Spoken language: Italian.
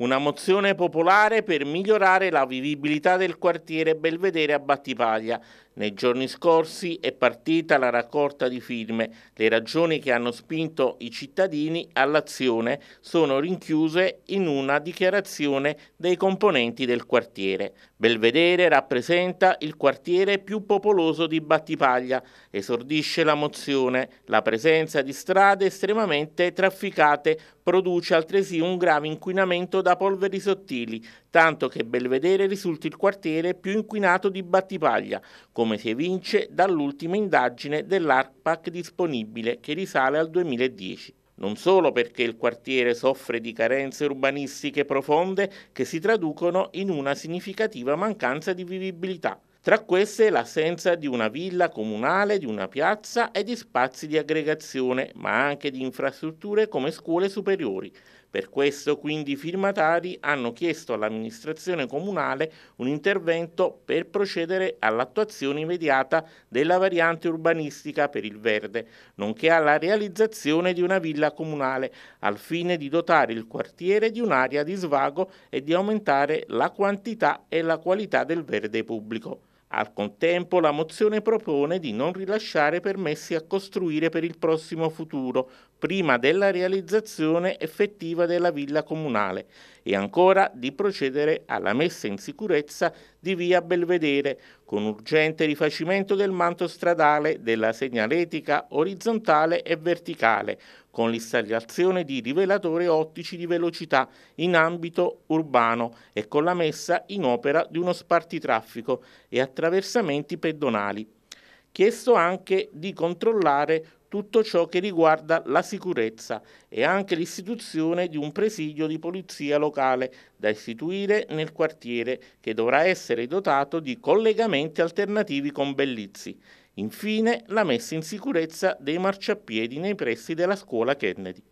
Una mozione popolare per migliorare la vivibilità del quartiere Belvedere a Battipaglia. Nei giorni scorsi è partita la raccolta di firme. Le ragioni che hanno spinto i cittadini all'azione sono rinchiuse in una dichiarazione dei componenti del quartiere. Belvedere rappresenta il quartiere più popoloso di Battipaglia. Esordisce la mozione. La presenza di strade estremamente trafficate produce altresì un grave inquinamento da polveri sottili, tanto che Belvedere risulta il quartiere più inquinato di Battipaglia, con come si evince dall'ultima indagine dell'ARPAC disponibile che risale al 2010 non solo perché il quartiere soffre di carenze urbanistiche profonde che si traducono in una significativa mancanza di vivibilità. Tra queste l'assenza di una villa comunale, di una piazza e di spazi di aggregazione, ma anche di infrastrutture come scuole superiori, per questo quindi i firmatari hanno chiesto all'amministrazione comunale un intervento per procedere all'attuazione immediata della variante urbanistica per il verde, nonché alla realizzazione di una villa comunale, al fine di dotare il quartiere di un'area di svago e di aumentare la quantità e la qualità del verde pubblico. Al contempo la mozione propone di non rilasciare permessi a costruire per il prossimo futuro, prima della realizzazione effettiva della villa comunale e ancora di procedere alla messa in sicurezza di via Belvedere con urgente rifacimento del manto stradale, della segnaletica orizzontale e verticale, con l'installazione di rivelatori ottici di velocità in ambito urbano e con la messa in opera di uno spartitraffico e attraversamenti pedonali chiesto anche di controllare tutto ciò che riguarda la sicurezza e anche l'istituzione di un presidio di polizia locale da istituire nel quartiere che dovrà essere dotato di collegamenti alternativi con Bellizzi. Infine la messa in sicurezza dei marciapiedi nei pressi della scuola Kennedy.